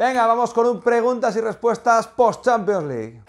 Venga, vamos con un preguntas y respuestas post Champions League.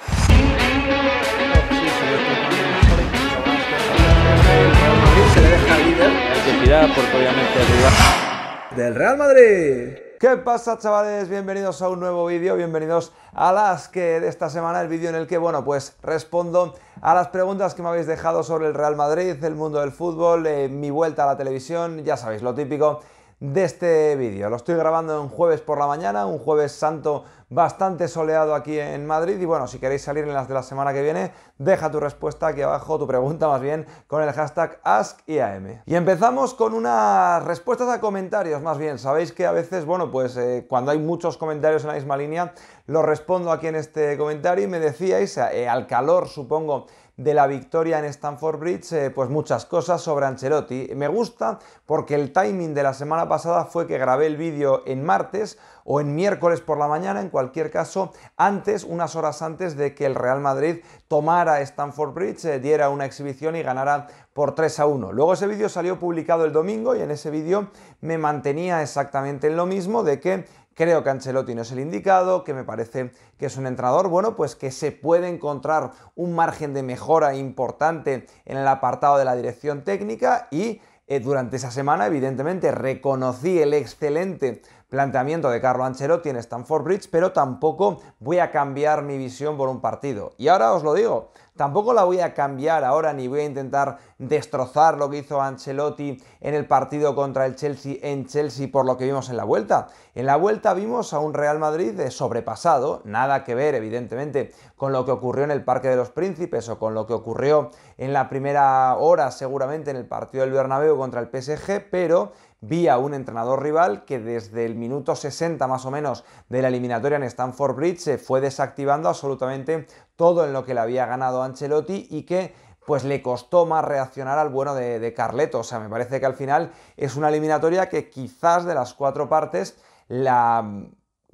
Del Real Madrid. ¿Qué pasa chavales? Bienvenidos a un nuevo vídeo, bienvenidos a las que de esta semana, el vídeo en el que, bueno, pues respondo a las preguntas que me habéis dejado sobre el Real Madrid, el mundo del fútbol, eh, mi vuelta a la televisión, ya sabéis, lo típico de este vídeo. Lo estoy grabando en jueves por la mañana, un jueves santo bastante soleado aquí en Madrid y bueno, si queréis salir en las de la semana que viene, deja tu respuesta aquí abajo, tu pregunta más bien, con el hashtag AskIAM. Y empezamos con unas respuestas a comentarios, más bien. Sabéis que a veces, bueno, pues eh, cuando hay muchos comentarios en la misma línea, los respondo aquí en este comentario y me decíais, eh, al calor supongo, de la victoria en Stanford Bridge, eh, pues muchas cosas sobre Ancelotti. Me gusta porque el timing de la semana pasada fue que grabé el vídeo en martes o en miércoles por la mañana, en cualquier caso, antes, unas horas antes de que el Real Madrid tomara Stanford Bridge, eh, diera una exhibición y ganara por 3 a 1. Luego ese vídeo salió publicado el domingo y en ese vídeo me mantenía exactamente en lo mismo de que Creo que Ancelotti no es el indicado, que me parece que es un entrenador, bueno, pues que se puede encontrar un margen de mejora importante en el apartado de la dirección técnica y eh, durante esa semana, evidentemente, reconocí el excelente planteamiento de Carlo Ancelotti en Stamford Bridge, pero tampoco voy a cambiar mi visión por un partido. Y ahora os lo digo, Tampoco la voy a cambiar ahora ni voy a intentar destrozar lo que hizo Ancelotti en el partido contra el Chelsea en Chelsea por lo que vimos en la vuelta. En la vuelta vimos a un Real Madrid de sobrepasado, nada que ver evidentemente con lo que ocurrió en el Parque de los Príncipes o con lo que ocurrió en la primera hora seguramente en el partido del Bernabéu contra el PSG, pero vía un entrenador rival que desde el minuto 60 más o menos de la eliminatoria en Stanford Bridge se fue desactivando absolutamente todo en lo que le había ganado Ancelotti y que pues le costó más reaccionar al bueno de, Carleto. O sea, me parece que al final es una eliminatoria que quizás de las cuatro partes la mm,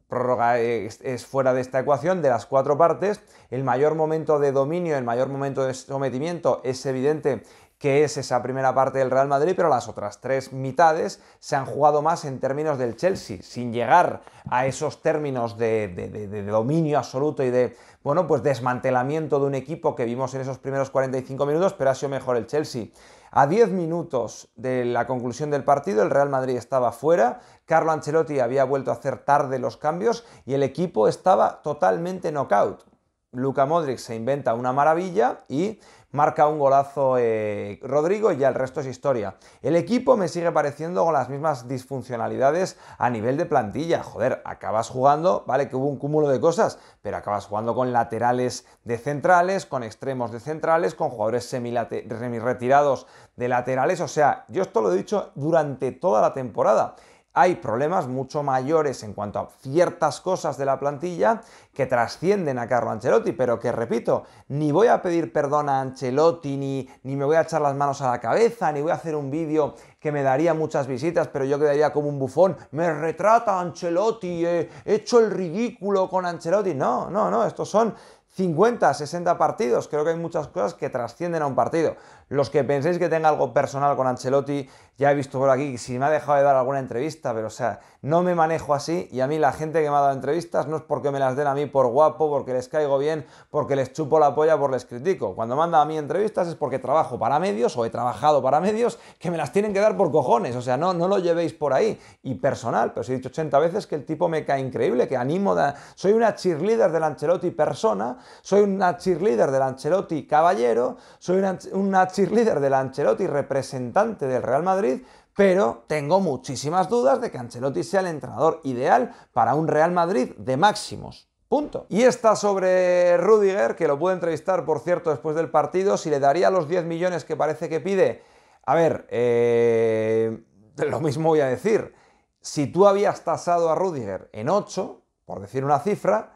prórroga es, es, fuera de esta ecuación, de las cuatro partes, el mayor momento de dominio, el mayor momento de sometimiento es evidente que es esa primera parte del Real Madrid, pero las otras tres mitades se han jugado más en términos del Chelsea, sin llegar a esos términos de, dominio absoluto y de, bueno, pues desmantelamiento de un equipo que vimos en esos primeros 45 minutos, pero ha sido mejor el Chelsea. A 10 minutos de la conclusión del partido, el Real Madrid estaba fuera, Carlo Ancelotti había vuelto a hacer tarde los cambios y el equipo estaba totalmente knockout. Luca Modric se inventa una maravilla y marca un golazo eh, Rodrigo y ya el resto es historia. El equipo me sigue pareciendo con las mismas disfuncionalidades a nivel de plantilla. Joder, acabas jugando, vale que hubo un cúmulo de cosas, pero acabas jugando con laterales de centrales, con extremos de centrales, con jugadores semi-retirados de laterales. O sea, yo esto lo he dicho durante toda la temporada hay problemas mucho mayores en cuanto a ciertas cosas de la plantilla que trascienden a Carlo Ancelotti, pero que repito, ni voy a pedir perdón a Ancelotti, ni, me voy a echar las manos a la cabeza, ni voy a hacer un vídeo que me daría muchas visitas, pero yo quedaría como un bufón, me retrata Ancelotti, he hecho el ridículo con Ancelotti. No, no, no, estos son 50, 60 partidos. Creo que hay muchas cosas que trascienden a un partido. Los que penséis que tenga algo personal con Ancelotti, ya he visto por aquí si me ha dejado de dar alguna entrevista, pero o sea, no me manejo así y a mí la gente que me ha dado entrevistas no es porque me las den a mí por guapo, porque les caigo bien, porque les chupo la polla, porque les critico. Cuando manda a mí entrevistas es porque trabajo para medios o he trabajado para medios que me las tienen que dar por cojones, o sea, no, no lo llevéis por ahí. Y personal, pero os he dicho 80 veces que el tipo me cae increíble, que animo, soy una cheerleader del Ancelotti persona, soy una cheerleader del Ancelotti caballero, soy una, una líder del Ancelotti, representante del Real Madrid, pero tengo muchísimas dudas de que Ancelotti sea el entrenador ideal para un Real Madrid de máximos. Punto. Y está sobre Rudiger, que lo pude entrevistar, por cierto, después del partido, si le daría los 10 millones que parece que pide. A ver, eh, lo mismo voy a decir. Si tú habías tasado a Rudiger en 8, por decir una cifra,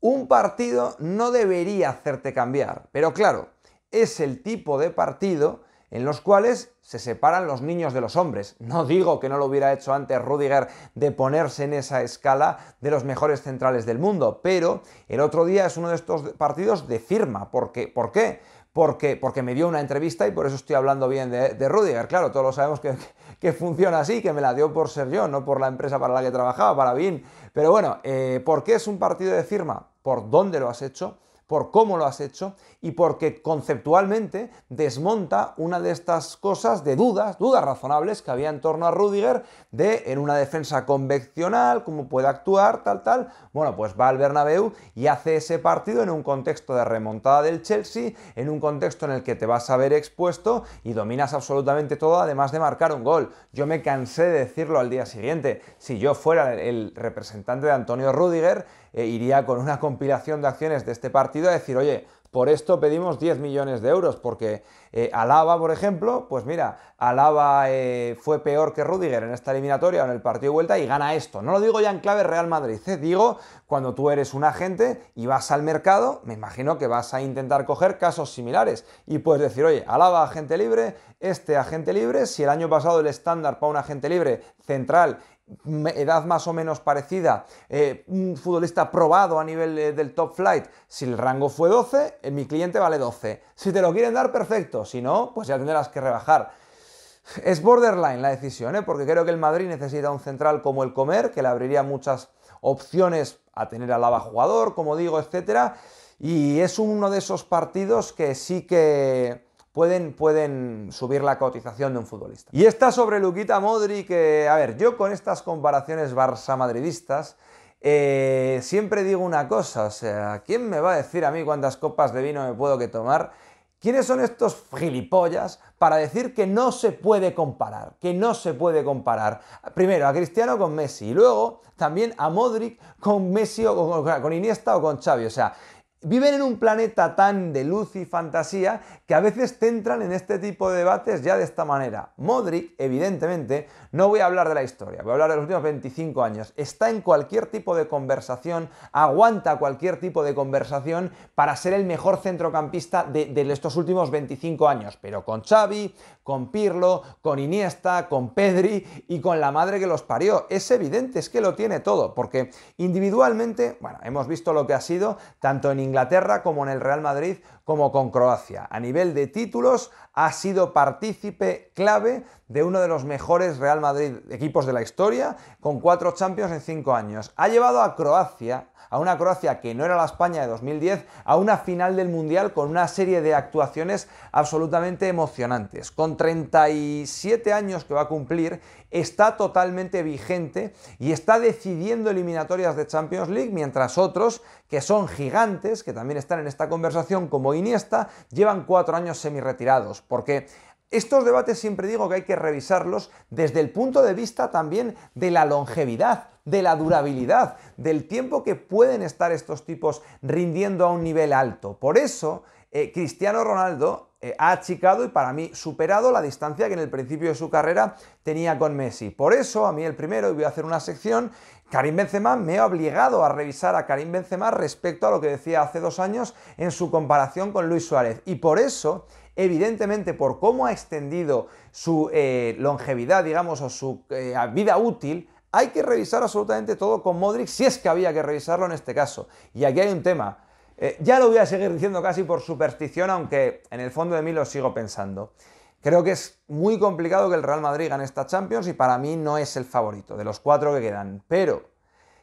un partido no debería hacerte cambiar. Pero claro, es el tipo de partido en los cuales se separan los niños de los hombres. No digo que no lo hubiera hecho antes Rudiger de ponerse en esa escala de los mejores centrales del mundo, pero el otro día es uno de estos partidos de firma. ¿Por qué? ¿Por qué? Porque, me dio una entrevista y por eso estoy hablando bien de, de Rudiger. Claro, todos lo sabemos que, funciona así, que me la dio por ser yo, no por la empresa para la que trabajaba, para bien. Pero bueno, eh, ¿por qué es un partido de firma? ¿Por dónde lo has hecho? por cómo lo has hecho y porque conceptualmente desmonta una de estas cosas de dudas, dudas razonables que había en torno a Rudiger de en una defensa convencional, cómo puede actuar, tal, tal. Bueno, pues va al Bernabéu y hace ese partido en un contexto de remontada del Chelsea, en un contexto en el que te vas a ver expuesto y dominas absolutamente todo, además de marcar un gol. Yo me cansé de decirlo al día siguiente. Si yo fuera el representante de Antonio Rudiger, eh, iría con una compilación de acciones de este partido a decir, oye, por esto pedimos 10 millones de euros, porque eh, Alaba, por ejemplo, pues mira, Alaba eh, fue peor que Rudiger en esta eliminatoria o en el partido de vuelta y gana esto. No lo digo ya en clave Real Madrid, ¿eh? digo cuando tú eres un agente y vas al mercado, me imagino que vas a intentar coger casos similares y puedes decir, oye, Alaba agente libre, este agente libre, si el año pasado el estándar para un agente libre central edad más o menos parecida, eh, un futbolista probado a nivel eh, del top flight, si el rango fue 12, eh, mi cliente vale 12. Si te lo quieren dar, perfecto. Si no, pues ya tendrás que rebajar. Es borderline la decisión, porque creo que el Madrid necesita un central como el Comer, que le abriría muchas opciones a tener al lava jugador, como digo, etc. Y es uno de esos partidos que sí que pueden, subir la cotización de un futbolista. Y está sobre Luquita Modric, que, a ver, yo con estas comparaciones barça-madridistas, eh, siempre digo una cosa, o sea, ¿quién me va a decir a mí cuántas copas de vino me puedo que tomar? ¿Quiénes son estos gilipollas para decir que no se puede comparar? Que no se puede comparar. Primero a Cristiano con Messi y luego también a Modric con Messi o con, con Iniesta o con Xavi. O sea, viven en un planeta tan de luz y fantasía que a veces te entran en este tipo de debates ya de esta manera. Modric, evidentemente, no voy a hablar de la historia, voy a hablar de los últimos 25 años. Está en cualquier tipo de conversación, aguanta cualquier tipo de conversación para ser el mejor centrocampista de, estos últimos 25 años. Pero con Xavi, con Pirlo, con Iniesta, con Pedri y con la madre que los parió. Es evidente, es que lo tiene todo, porque individualmente, bueno, hemos visto lo que ha sido tanto en Inglaterra, Inglaterra como en el Real Madrid como con Croacia. A nivel de títulos ha sido partícipe clave de uno de los mejores Real Madrid equipos de la historia, con cuatro Champions en cinco años. Ha llevado a Croacia, a una Croacia que no era la España de 2010, a una final del Mundial con una serie de actuaciones absolutamente emocionantes. Con 37 años que va a cumplir está totalmente vigente y está decidiendo eliminatorias de Champions League, mientras otros, que son gigantes, que también están en esta conversación como Iniesta, llevan cuatro años semirretirados, porque estos debates siempre digo que hay que revisarlos desde el punto de vista también de la longevidad, de la durabilidad, del tiempo que pueden estar estos tipos rindiendo a un nivel alto. Por eso, eh, Cristiano Ronaldo eh, ha achicado y para mí superado la distancia que en el principio de su carrera tenía con Messi. Por eso, a mí el primero, y voy a hacer una sección, Karim Benzema me ha obligado a revisar a Karim Benzema respecto a lo que decía hace dos años en su comparación con Luis Suárez. Y por eso evidentemente por cómo ha extendido su eh, longevidad, digamos, o su eh, vida útil, hay que revisar absolutamente todo con Modric si es que había que revisarlo en este caso. Y aquí hay un tema. Eh, ya lo voy a seguir diciendo casi por superstición, aunque en el fondo de mí lo sigo pensando. Creo que es muy complicado que el Real Madrid gane esta Champions y para mí no es el favorito de los cuatro que quedan. Pero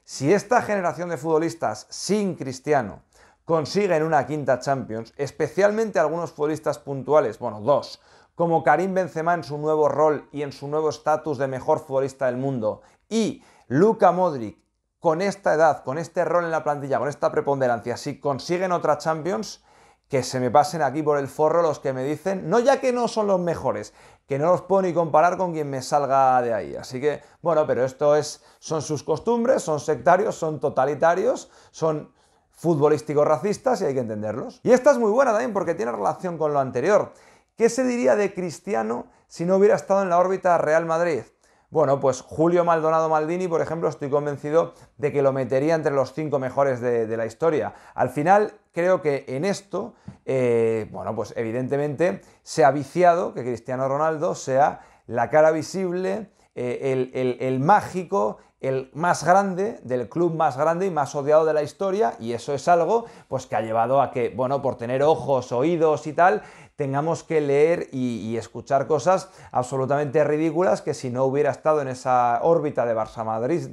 si esta generación de futbolistas sin Cristiano consiguen una quinta Champions, especialmente algunos futbolistas puntuales, bueno, dos, como Karim Benzema en su nuevo rol y en su nuevo estatus de mejor futbolista del mundo, y Luka Modric con esta edad, con este rol en la plantilla, con esta preponderancia, si consiguen otra Champions, que se me pasen aquí por el forro los que me dicen, no ya que no son los mejores, que no los puedo ni comparar con quien me salga de ahí. Así que, bueno, pero esto es, son sus costumbres, son sectarios, son totalitarios, son futbolísticos racistas y hay que entenderlos. Y esta es muy buena también porque tiene relación con lo anterior. ¿Qué se diría de Cristiano si no hubiera estado en la órbita Real Madrid? Bueno, pues Julio Maldonado Maldini, por ejemplo, estoy convencido de que lo metería entre los cinco mejores de, la historia. Al final, creo que en esto, eh, bueno, pues evidentemente se ha viciado que Cristiano Ronaldo sea la cara visible, eh, el, el mágico, el más grande, del club más grande y más odiado de la historia, y eso es algo pues, que ha llevado a que, bueno, por tener ojos, oídos y tal, tengamos que leer y, escuchar cosas absolutamente ridículas que si no hubiera estado en esa órbita de Barça -Madrid,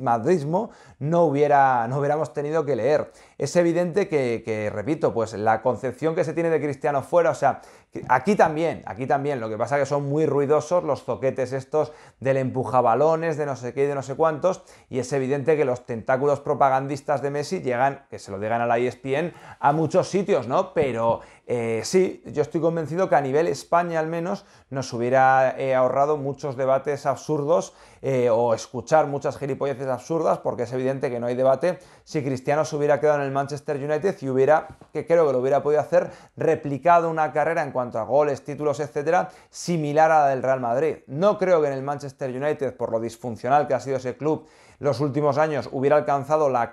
no, hubiera, no hubiéramos tenido que leer. Es evidente que, que, repito, pues la concepción que se tiene de Cristiano fuera, o sea, aquí también, aquí también, lo que pasa es que son muy ruidosos los zoquetes estos del empujabalones, de no sé qué y de no sé cuántos, y es evidente que los tentáculos propagandistas de Messi llegan, que se lo digan a la ESPN, a muchos sitios, ¿no? Pero eh, sí, yo estoy convencido que a nivel España al menos nos hubiera eh, ahorrado muchos debates absurdos eh, o escuchar muchas gilipolleces absurdas, porque es evidente que no hay debate si Cristiano se hubiera quedado en el Manchester United y hubiera, que creo que lo hubiera podido hacer, replicado una carrera en cuanto a goles, títulos, etcétera, similar a la del Real Madrid. No creo que en el Manchester United, por lo disfuncional que ha sido ese club los últimos años, hubiera alcanzado las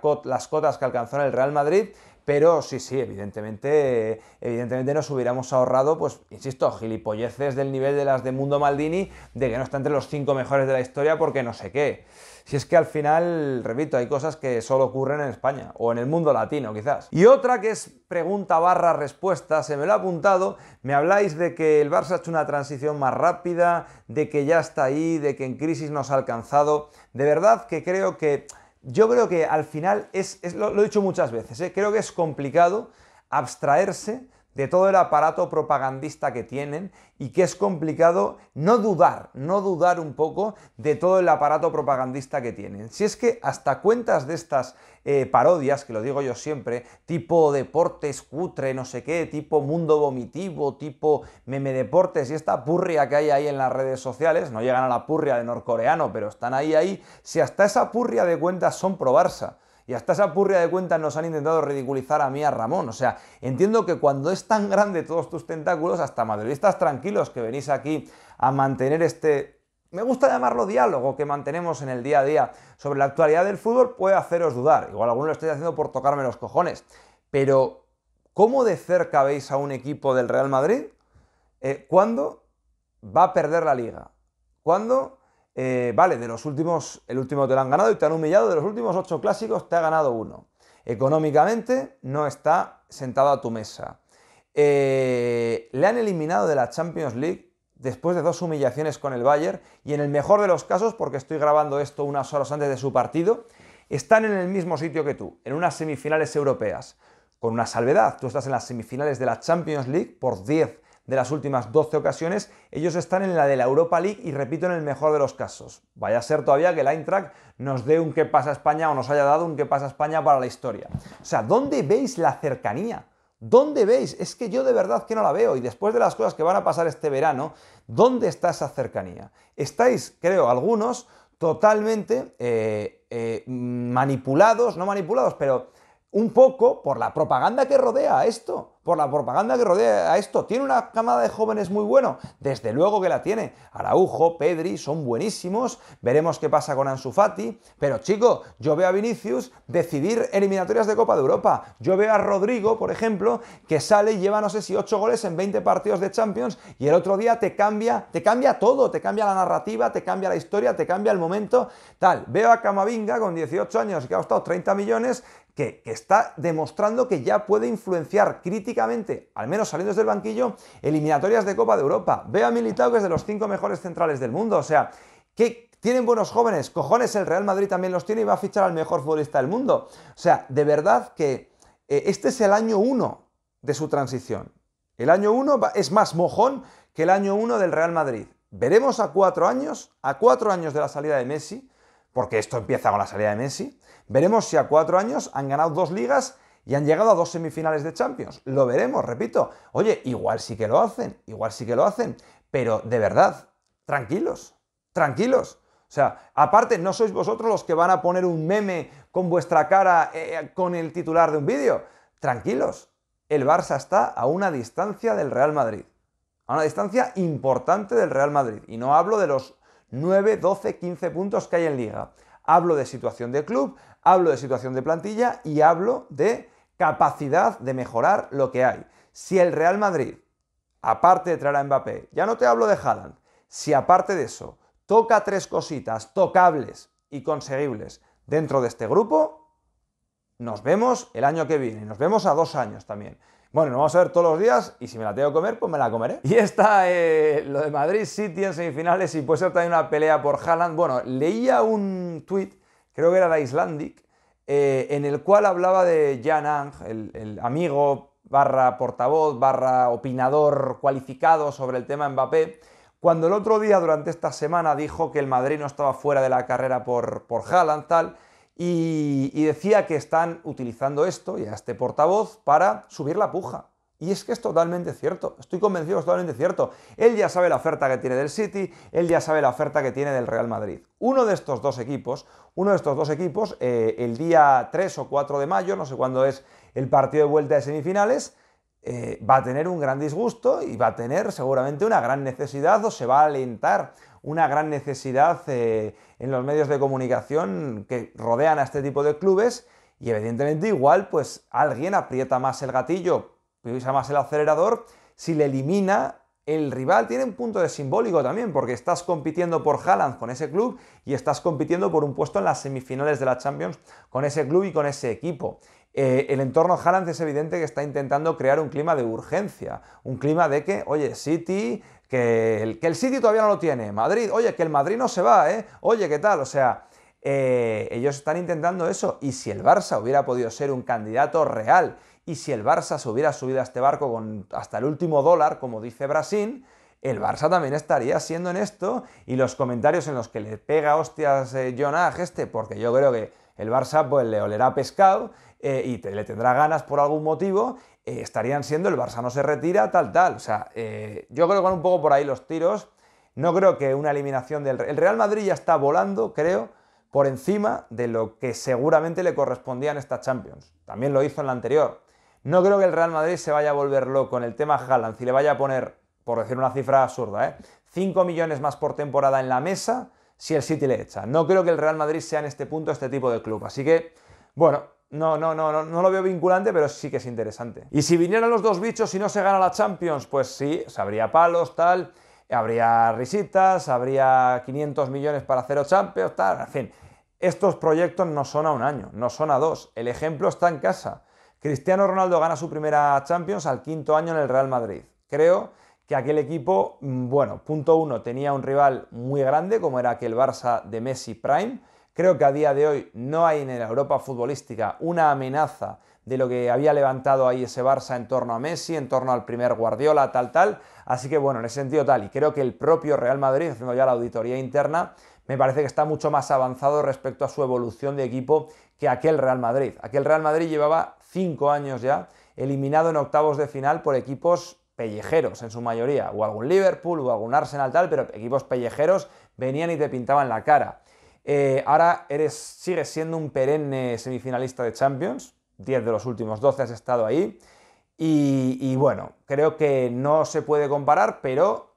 cotas que alcanzó en el Real Madrid, pero sí, sí, evidentemente, evidentemente nos hubiéramos ahorrado, pues, insisto, gilipolleces del nivel de las de Mundo Maldini, de que no está entre los cinco mejores de la historia porque no sé qué. Si es que al final, repito, hay cosas que solo ocurren en España o en el mundo latino quizás. Y otra que es pregunta barra respuesta, se me lo ha apuntado, me habláis de que el Barça ha hecho una transición más rápida, de que ya está ahí, de que en crisis nos ha alcanzado. De verdad que creo que yo creo que al final es, lo, he dicho muchas veces, ¿eh? creo que es complicado abstraerse de todo el aparato propagandista que tienen y que es complicado no dudar, no dudar un poco de todo el aparato propagandista que tienen. Si es que hasta cuentas de estas eh, parodias, que lo digo yo siempre, tipo deportes cutre, no sé qué, tipo mundo vomitivo, tipo meme deportes y esta purria que hay ahí en las redes sociales, no llegan a la purria de norcoreano, pero están ahí, ahí, si hasta esa purria de cuentas son pro y hasta esa purria de cuentas nos han intentado ridiculizar a mí, a Ramón. O sea, entiendo que cuando es tan grande todos tus tentáculos, hasta madridistas tranquilos que venís aquí a mantener este me gusta llamarlo diálogo que mantenemos en el día a día sobre la actualidad del fútbol puede haceros dudar. Igual alguno lo estáis haciendo por tocarme los cojones. Pero, ¿cómo de cerca veis a un equipo del Real Madrid? Eh, ¿Cuándo va a perder la liga? ¿Cuándo eh, vale, de los últimos, el último te lo han ganado y te han humillado, de los últimos ocho clásicos te ha ganado uno. Económicamente no está sentado a tu mesa. Eh, le han eliminado de la Champions League después de dos humillaciones con el Bayern y en el mejor de los casos, porque estoy grabando esto unas horas antes de su partido, están en el mismo sitio que tú, en unas semifinales europeas. Con una salvedad, tú estás en las semifinales de la Champions League por 10 de las últimas 12 ocasiones, ellos están en la de la Europa League y repito, en el mejor de los casos. Vaya a ser todavía que el Eintracht nos dé un qué pasa España o nos haya dado un qué pasa España para la historia. O sea, ¿dónde veis la cercanía? ¿Dónde veis? Es que yo de verdad que no la veo y después de las cosas que van a pasar este verano, ¿dónde está esa cercanía? Estáis, creo, algunos totalmente eh, eh, manipulados, no manipulados, pero un poco por la propaganda que rodea a esto por la propaganda que rodea a esto. Tiene una camada de jóvenes muy bueno, desde luego que la tiene. Araujo, Pedri son buenísimos, veremos qué pasa con Ansu Fati, pero chico, yo veo a Vinicius decidir eliminatorias de Copa de Europa. Yo veo a Rodrigo, por ejemplo, que sale y lleva no sé si 8 goles en 20 partidos de Champions y el otro día te cambia, te cambia todo, te cambia la narrativa, te cambia la historia, te cambia el momento, tal. Veo a Camavinga con 18 años que ha costado 30 millones que, está demostrando que ya puede influenciar críticamente, al menos saliendo del banquillo, eliminatorias de Copa de Europa. Veo a Militao que es de los cinco mejores centrales del mundo, o sea, que tienen buenos jóvenes, cojones, el Real Madrid también los tiene y va a fichar al mejor futbolista del mundo. O sea, de verdad que eh, este es el año uno de su transición. El año uno es más mojón que el año uno del Real Madrid. Veremos a cuatro años, a cuatro años de la salida de Messi, porque esto empieza con la salida de Messi. Veremos si a cuatro años han ganado dos ligas y han llegado a dos semifinales de Champions. Lo veremos, repito. Oye, igual sí que lo hacen, igual sí que lo hacen, pero de verdad, tranquilos, tranquilos. O sea, aparte, no sois vosotros los que van a poner un meme con vuestra cara eh, con el titular de un vídeo. Tranquilos, el Barça está a una distancia del Real Madrid. A una distancia importante del Real Madrid. Y no hablo de los 9, 12, 15 puntos que hay en liga. Hablo de situación de club, hablo de situación de plantilla y hablo de capacidad de mejorar lo que hay. Si el Real Madrid, aparte de traer a Mbappé, ya no te hablo de Haaland, si aparte de eso toca tres cositas tocables y conseguibles dentro de este grupo, nos vemos el año que viene, nos vemos a dos años también. Bueno, nos vamos a ver todos los días y si me la tengo que comer, pues me la comeré. Y está eh, lo de Madrid City en semifinales y puede ser también una pelea por Haaland. Bueno, leía un tweet, creo que era de Islandic, eh, en el cual hablaba de Jan Ang, el, amigo barra portavoz, barra opinador cualificado sobre el tema Mbappé, cuando el otro día durante esta semana dijo que el Madrid no estaba fuera de la carrera por, por Haaland, tal, y, decía que están utilizando esto y a este portavoz para subir la puja. Y es que es totalmente cierto, estoy convencido que es totalmente cierto. Él ya sabe la oferta que tiene del City, él ya sabe la oferta que tiene del Real Madrid. Uno de estos dos equipos, uno de estos dos equipos, eh, el día 3 o 4 de mayo, no sé cuándo es el partido de vuelta de semifinales, eh, va a tener un gran disgusto y va a tener seguramente una gran necesidad o se va a alentar una gran necesidad eh, en los medios de comunicación que rodean a este tipo de clubes y evidentemente igual pues alguien aprieta más el gatillo, pisa más el acelerador, si le elimina el rival tiene un punto de simbólico también, porque estás compitiendo por Haaland con ese club y estás compitiendo por un puesto en las semifinales de la Champions con ese club y con ese equipo. Eh, el entorno Haaland es evidente que está intentando crear un clima de urgencia, un clima de que, oye, City, que el, que City todavía no lo tiene, Madrid, oye, que el Madrid no se va, ¿eh? Oye, ¿qué tal? O sea, eh, ellos están intentando eso y si el Barça hubiera podido ser un candidato real y si el Barça se hubiera subido a este barco hasta el último dólar, como dice Brasil, el Barça también estaría siendo en esto y los comentarios en los que le pega hostias eh, este, porque yo creo que el Barça pues, le olerá pescado eh, y te, le tendrá ganas por algún motivo eh, estarían siendo el Barça no se retira, tal, tal. O sea, eh, yo creo que con un poco por ahí los tiros. No creo que una eliminación del el Real Madrid ya está volando, creo, por encima de lo que seguramente le correspondía en esta Champions. También lo hizo en la anterior. No creo que el Real Madrid se vaya a volver loco en el tema Haaland, si le vaya a poner, por decir una cifra absurda, ¿eh? 5 millones más por temporada en la mesa si el City le echa. No creo que el Real Madrid sea en este punto este tipo de club. Así que, bueno, no, no, no, no, lo veo vinculante, pero sí que es interesante. Y si vinieran los dos bichos y no se gana la Champions, pues sí, sabría habría palos, tal, habría risitas, habría 500 millones para cero Champions, tal, en fin. Estos proyectos no son a un año, no son a dos. El ejemplo está en casa. Cristiano Ronaldo gana su primera Champions al quinto año en el Real Madrid. Creo que aquel equipo, mm, bueno, punto uno, tenía un rival muy grande como era aquel Barça de Messi Prime Creo que a día de hoy no hay en la Europa futbolística una amenaza de lo que había levantado ahí ese Barça en torno a Messi, en torno al primer Guardiola, tal, tal. Así que bueno, en ese sentido tal, y creo que el propio Real Madrid, haciendo ya la auditoría interna, me parece que está mucho más avanzado respecto a su evolución de equipo que aquel Real Madrid. Aquel Real Madrid llevaba cinco años ya eliminado en octavos de final por equipos pellejeros en su mayoría, o algún Liverpool o algún Arsenal tal, pero equipos pellejeros venían y te pintaban la cara. Eh, ahora eres, sigues siendo un perenne semifinalista de Champions, 10 de los últimos 12 has estado ahí. Y, bueno, creo que no se puede comparar, pero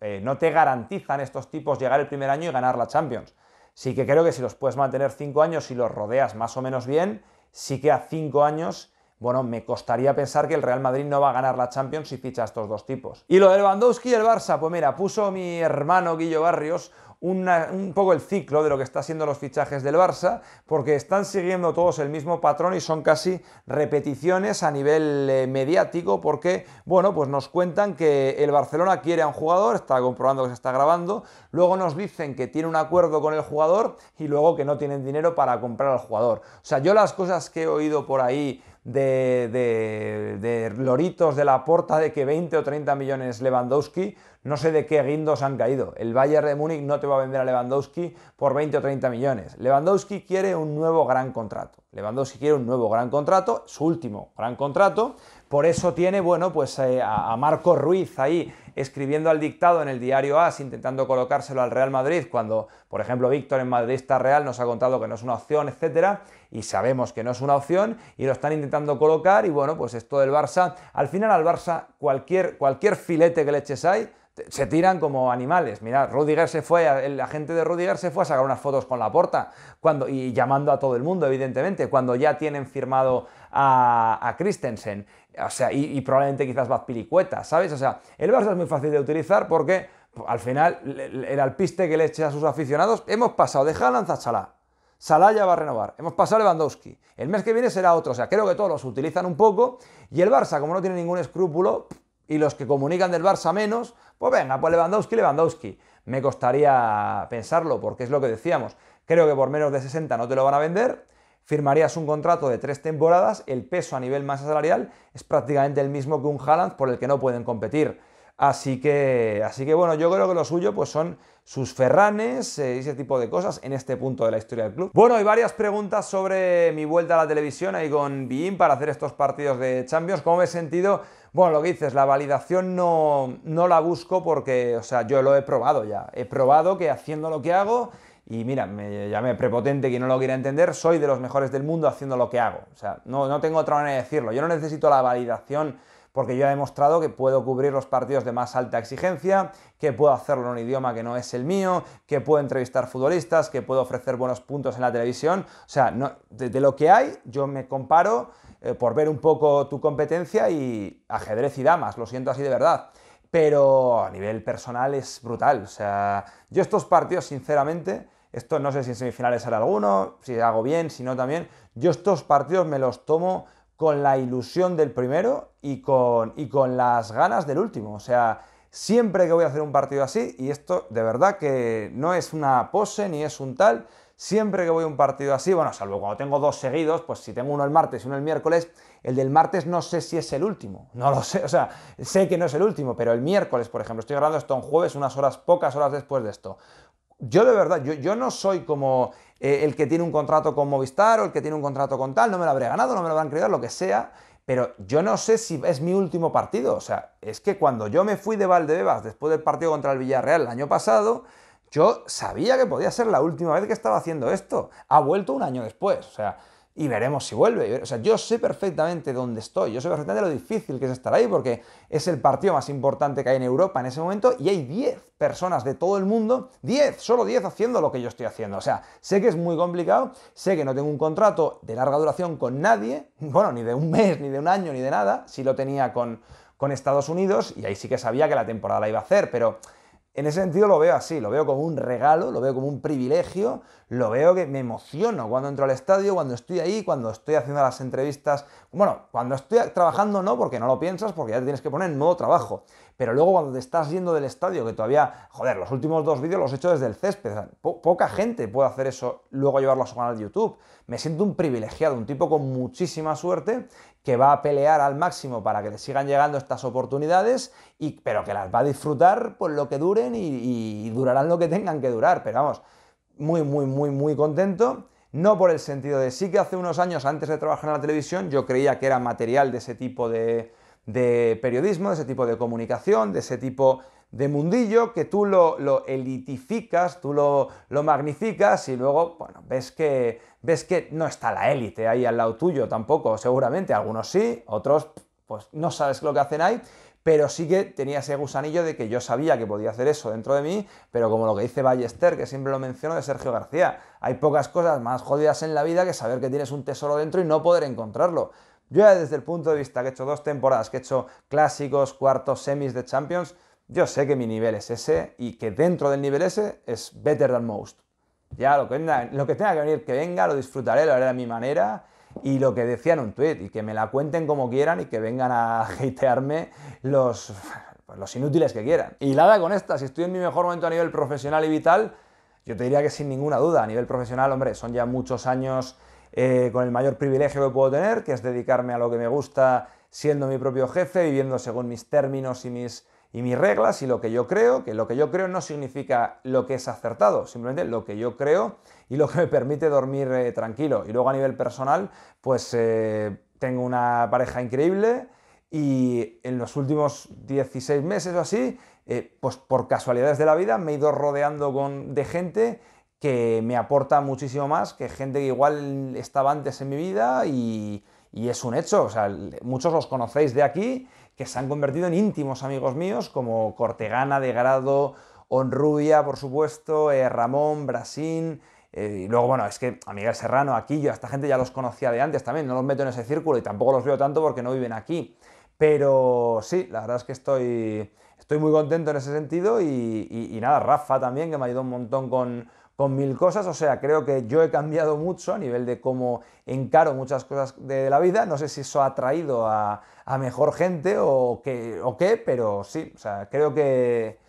eh, no te garantizan estos tipos llegar el primer año y ganar la Champions. Sí que creo que si los puedes mantener 5 años y los rodeas más o menos bien, sí que a 5 años bueno, me costaría pensar que el Real Madrid no va a ganar la Champions si ficha a estos dos tipos. Y lo del Lewandowski y el Barça, pues mira, puso mi hermano Guillo Barrios un poco el ciclo de lo que está haciendo los fichajes del Barça, porque están siguiendo todos el mismo patrón y son casi repeticiones a nivel eh, mediático, porque, bueno, pues nos cuentan que el Barcelona quiere a un jugador, está comprobando que se está grabando, luego nos dicen que tiene un acuerdo con el jugador y luego que no tienen dinero para comprar al jugador. O sea, yo las cosas que he oído por ahí de, loritos de la porta de que 20 o 30 millones Lewandowski, no sé de qué guindos han caído. El Bayern de Múnich no te va a vender a Lewandowski por 20 o 30 millones. Lewandowski quiere un nuevo gran contrato. Lewandowski quiere un nuevo gran contrato, su último gran contrato, por eso tiene, bueno, pues eh, a Marco Ruiz ahí escribiendo al dictado en el diario AS, intentando colocárselo al Real Madrid, cuando, por ejemplo, Víctor en Madridista Real nos ha contado que no es una opción, etc. y sabemos que no es una opción, y lo están intentando colocar, y bueno, pues esto del Barça, al final al Barça, cualquier, cualquier filete que le eches ahí, se tiran como animales. Mirad, Rudiger se fue, el agente de Rudiger se fue a sacar unas fotos con la porta cuando, y llamando a todo el mundo, evidentemente, cuando ya tienen firmado a, a Christensen. O sea, y, probablemente quizás Bazpilicueta, ¿sabes? O sea, el Barça es muy fácil de utilizar porque pues, al final el, alpiste que le eche a sus aficionados, hemos pasado de Haaland a Salah. Salah ya va a renovar. Hemos pasado a Lewandowski. El mes que viene será otro. O sea, creo que todos los utilizan un poco. Y el Barça, como no tiene ningún escrúpulo, y los que comunican del Barça menos, pues venga, pues Lewandowski, Lewandowski. Me costaría pensarlo, porque es lo que decíamos. Creo que por menos de 60 no te lo van a vender firmarías un contrato de tres temporadas, el peso a nivel más salarial es prácticamente el mismo que un Haaland por el que no pueden competir. Así que, así que bueno, yo creo que lo suyo pues son sus ferranes, eh, y ese tipo de cosas en este punto de la historia del club. Bueno, hay varias preguntas sobre mi vuelta a la televisión ahí con BIM para hacer estos partidos de Champions. ¿Cómo me he sentido? Bueno, lo que dices, la validación no, no la busco porque, o sea, yo lo he probado ya. He probado que haciendo lo que hago, y mira, me llamé prepotente que no lo quiera entender, soy de los mejores del mundo haciendo lo que hago. O sea, no, tengo otra manera de decirlo. Yo no necesito la validación porque yo he demostrado que puedo cubrir los partidos de más alta exigencia, que puedo hacerlo en un idioma que no es el mío, que puedo entrevistar futbolistas, que puedo ofrecer buenos puntos en la televisión. O sea, de, lo que hay, yo me comparo eh, por ver un poco tu competencia y ajedrez y damas, lo siento así de verdad. Pero a nivel personal es brutal. O sea, yo estos partidos, sinceramente, esto no sé si en semifinales hará alguno, si hago bien, si no también. Yo estos partidos me los tomo con la ilusión del primero y con, y con las ganas del último. O sea, siempre que voy a hacer un partido así, y esto de verdad que no es una pose ni es un tal, siempre que voy a un partido así, bueno, salvo cuando tengo dos seguidos, pues si tengo uno el martes y uno el miércoles, el del martes no sé si es el último, no lo sé, o sea, sé que no es el último, pero el miércoles, por ejemplo, estoy grabando esto en jueves, unas horas, pocas horas después de esto yo de verdad, yo, yo no soy como eh, el que tiene un contrato con Movistar o el que tiene un contrato con tal, no me lo habré ganado, no me lo habrán creer lo que sea, pero yo no sé si es mi último partido. O sea, es que cuando yo me fui de Valdebebas después del partido contra el Villarreal el año pasado, yo sabía que podía ser la última vez que estaba haciendo esto. Ha vuelto un año después, o sea y veremos si vuelve. O sea, yo sé perfectamente dónde estoy, yo sé perfectamente lo difícil que es estar ahí porque es el partido más importante que hay en Europa en ese momento y hay 10 personas de todo el mundo, 10, solo 10 haciendo lo que yo estoy haciendo. O sea, sé que es muy complicado, sé que no tengo un contrato de larga duración con nadie, bueno, ni de un mes, ni de un año, ni de nada, si lo tenía con, con Estados Unidos y ahí sí que sabía que la temporada la iba a hacer, pero en ese sentido lo veo así, lo veo como un regalo, lo veo como un privilegio, lo veo que me emociono cuando entro al estadio, cuando estoy ahí, cuando estoy haciendo las entrevistas. Bueno, cuando estoy trabajando no, porque no lo piensas, porque ya te tienes que poner en modo trabajo. Pero luego cuando te estás yendo del estadio, que todavía, joder, los últimos dos vídeos los he hecho desde el césped. poca gente puede hacer eso, luego llevarlo a su canal de YouTube. Me siento un privilegiado, un tipo con muchísima suerte que va a pelear al máximo para que le sigan llegando estas oportunidades, y, pero que las va a disfrutar por lo que duren y, durarán lo que tengan que durar. Pero vamos, muy, muy, muy, muy contento. No por el sentido de sí que hace unos años, antes de trabajar en la televisión, yo creía que era material de ese tipo de, de periodismo, de ese tipo de comunicación, de ese tipo de mundillo que tú lo, elitificas, tú lo, magnificas y luego, bueno, ves que, ves que no está la élite ahí al lado tuyo tampoco, seguramente, algunos sí, otros pues no sabes lo que hacen ahí, pero sí que tenía ese gusanillo de que yo sabía que podía hacer eso dentro de mí, pero como lo que dice Ballester, que siempre lo menciono, de Sergio García, hay pocas cosas más jodidas en la vida que saber que tienes un tesoro dentro y no poder encontrarlo. Yo desde el punto de vista que he hecho dos temporadas, que he hecho clásicos, cuartos, semis de Champions, yo sé que mi nivel es ese y que dentro del nivel ese es better than most. Ya lo que, lo que tenga que venir, que venga, lo disfrutaré, lo haré de mi manera y lo que decía en un tweet y que me la cuenten como quieran y que vengan a hatearme los, pues, los inútiles que quieran. Y nada con esta, si estoy en mi mejor momento a nivel profesional y vital, yo te diría que sin ninguna duda, a nivel profesional, hombre, son ya muchos años eh, con el mayor privilegio que puedo tener, que es dedicarme a lo que me gusta, siendo mi propio jefe, viviendo según mis términos y mis y mis reglas y lo que yo creo, que lo que yo creo no significa lo que es acertado, simplemente lo que yo creo y lo que me permite dormir eh, tranquilo. Y luego a nivel personal, pues eh, tengo una pareja increíble y en los últimos 16 meses o así, eh, pues por casualidades de la vida me he ido rodeando con, de gente que me aporta muchísimo más que gente que igual estaba antes en mi vida y, y es un hecho. O sea, muchos los conocéis de aquí que se han convertido en íntimos amigos míos, como Cortegana de Grado, Onrubia, por supuesto, eh, Ramón, Brasín. Eh, y luego, bueno, es que a Miguel Serrano, aquí yo, a esta gente ya los conocía de antes también, no los meto en ese círculo y tampoco los veo tanto porque no viven aquí. Pero sí, la verdad es que estoy, muy contento en ese sentido y, nada, Rafa también, que me ha ayudado un montón con, con mil cosas, o sea, creo que yo he cambiado mucho a nivel de cómo encaro muchas cosas de la vida, no sé si eso ha traído a, mejor gente o, qué, pero sí, o sea, creo que,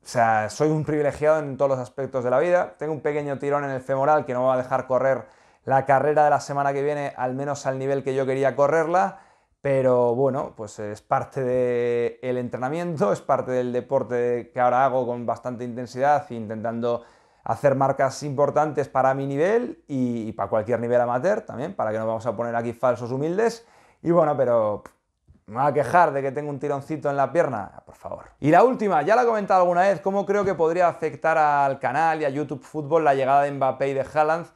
o sea, soy un privilegiado en todos los aspectos de la vida, tengo un pequeño tirón en el femoral que no me va a dejar correr la carrera de la semana que viene, al menos al nivel que yo quería correrla, pero bueno, pues es parte del entrenamiento, es parte del deporte que ahora hago con bastante intensidad, intentando hacer marcas importantes para mi nivel y, para cualquier nivel amateur también, para que no vamos a poner aquí falsos humildes. Y bueno, pero me voy a quejar de que tengo un tironcito en la pierna, por favor. Y la última, ya la he comentado alguna vez, cómo creo que podría afectar al canal y a YouTube Fútbol la llegada de Mbappé y de Haaland.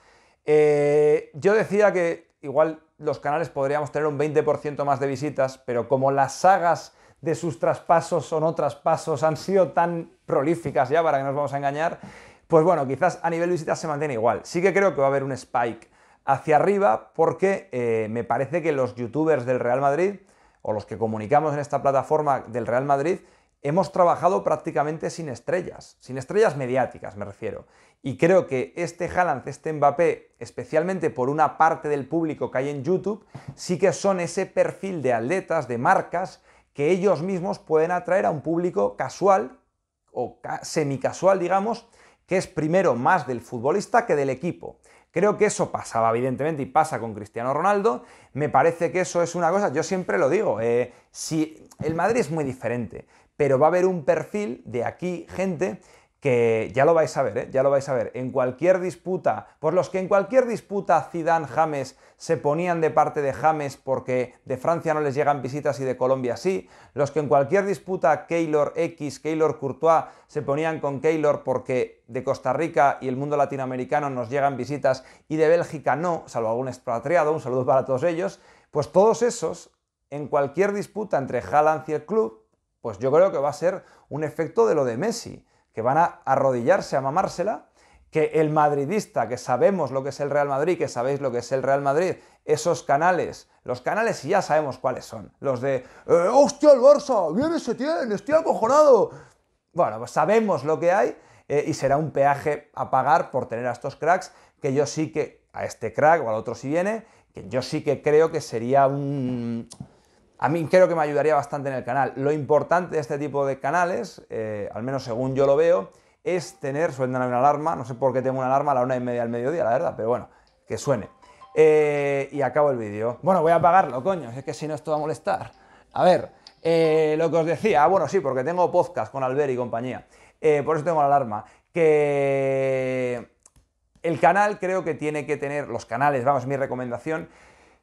Eh, yo decía que igual los canales podríamos tener un 20% más de visitas, pero como las sagas de sus traspasos o no traspasos han sido tan prolíficas ya, para que nos vamos a engañar, pues bueno, quizás a nivel visitas se mantiene igual. Sí que creo que va a haber un spike hacia arriba porque eh, me parece que los youtubers del Real Madrid o los que comunicamos en esta plataforma del Real Madrid hemos trabajado prácticamente sin estrellas, sin estrellas mediáticas me refiero. Y creo que este Haaland, este Mbappé, especialmente por una parte del público que hay en YouTube, sí que son ese perfil de atletas, de marcas, que ellos mismos pueden atraer a un público casual o semi semicasual, digamos, que es primero más del futbolista que del equipo. Creo que eso pasaba, evidentemente, y pasa con Cristiano Ronaldo. Me parece que eso es una cosa, yo siempre lo digo, eh, si el Madrid es muy diferente, pero va a haber un perfil de aquí, gente que ya lo vais a ver, ¿eh? ya lo vais a ver, en cualquier disputa, pues los que en cualquier disputa Zidane James se ponían de parte de James porque de Francia no les llegan visitas y de Colombia sí, los que en cualquier disputa Keylor X, Keylor Courtois se ponían con Keylor porque de Costa Rica y el mundo latinoamericano nos llegan visitas y de Bélgica no, salvo algún expatriado, un saludo para todos ellos, pues todos esos en cualquier disputa entre Haaland y el club, pues yo creo que va a ser un efecto de lo de Messi que van a arrodillarse a mamársela, que el madridista, que sabemos lo que es el Real Madrid, que sabéis lo que es el Real Madrid, esos canales, los canales y ya sabemos cuáles son, los de eh, ¡Hostia, el Barça! ¡Viene tiene, ¡Estoy acojonado! Bueno, pues sabemos lo que hay eh, y será un peaje a pagar por tener a estos cracks, que yo sí que, a este crack o al otro si viene, que yo sí que creo que sería un a mí creo que me ayudaría bastante en el canal. Lo importante de este tipo de canales, eh, al menos según yo lo veo, es tener, suena una alarma, no sé por qué tengo una alarma a la una y media del mediodía, la verdad, pero bueno, que suene. Eh, y acabo el vídeo. Bueno, voy a apagarlo, coño, es que si no esto va a molestar. A ver, eh, lo que os decía, ah, bueno, sí, porque tengo podcast con Albert y compañía, por eso tengo la alarma, que el canal creo que tiene que tener, los canales, vamos, mi recomendación,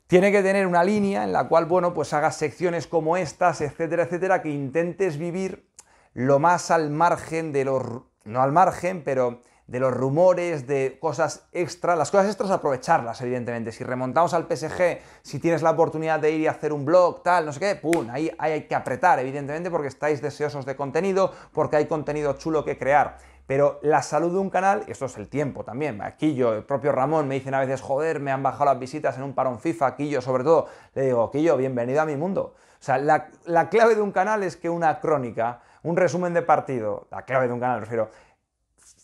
tiene que tener una línea en la cual, bueno, pues hagas secciones como estas, etcétera, etcétera, que intentes vivir lo más al margen de los, no al margen, pero de los rumores, de cosas extra. Las cosas extras aprovecharlas, evidentemente. Si remontamos al PSG, si tienes la oportunidad de ir y hacer un blog, tal, no sé qué, ¡pum! Ahí, ahí hay que apretar, evidentemente, porque estáis deseosos de contenido, porque hay contenido chulo que crear. Pero la salud de un canal, y esto es el tiempo también, aquí yo, el propio Ramón, me dicen a veces, joder, me han bajado las visitas en un parón FIFA, aquí yo sobre todo, le digo, yo, bienvenido a mi mundo. O sea, la, clave de un canal es que una crónica, un resumen de partido, la clave de un canal, refiero,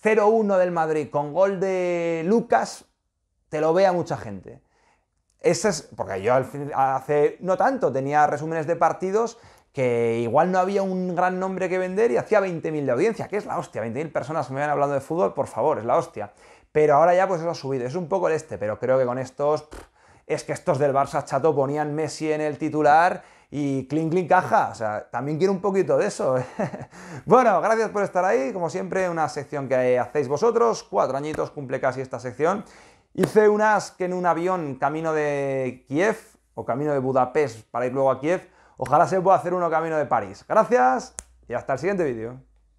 0-1 del Madrid con gol de Lucas, te lo vea mucha gente. Eso es, porque yo hace no tanto tenía resúmenes de partidos que igual no había un gran nombre que vender y hacía 20.000 de audiencia, que es la hostia, 20.000 personas me van hablando de fútbol, por favor, es la hostia. Pero ahora ya pues eso ha subido, es un poco el este, pero creo que con estos, es que estos del Barça chato ponían Messi en el titular y clink, clink, caja, o sea, también quiero un poquito de eso. ¿eh? bueno, gracias por estar ahí, como siempre, una sección que hacéis vosotros, cuatro añitos cumple casi esta sección. Hice unas que en un avión camino de Kiev o camino de Budapest para ir luego a Kiev, Ojalá se pueda hacer uno camino de París. Gracias y hasta el siguiente vídeo.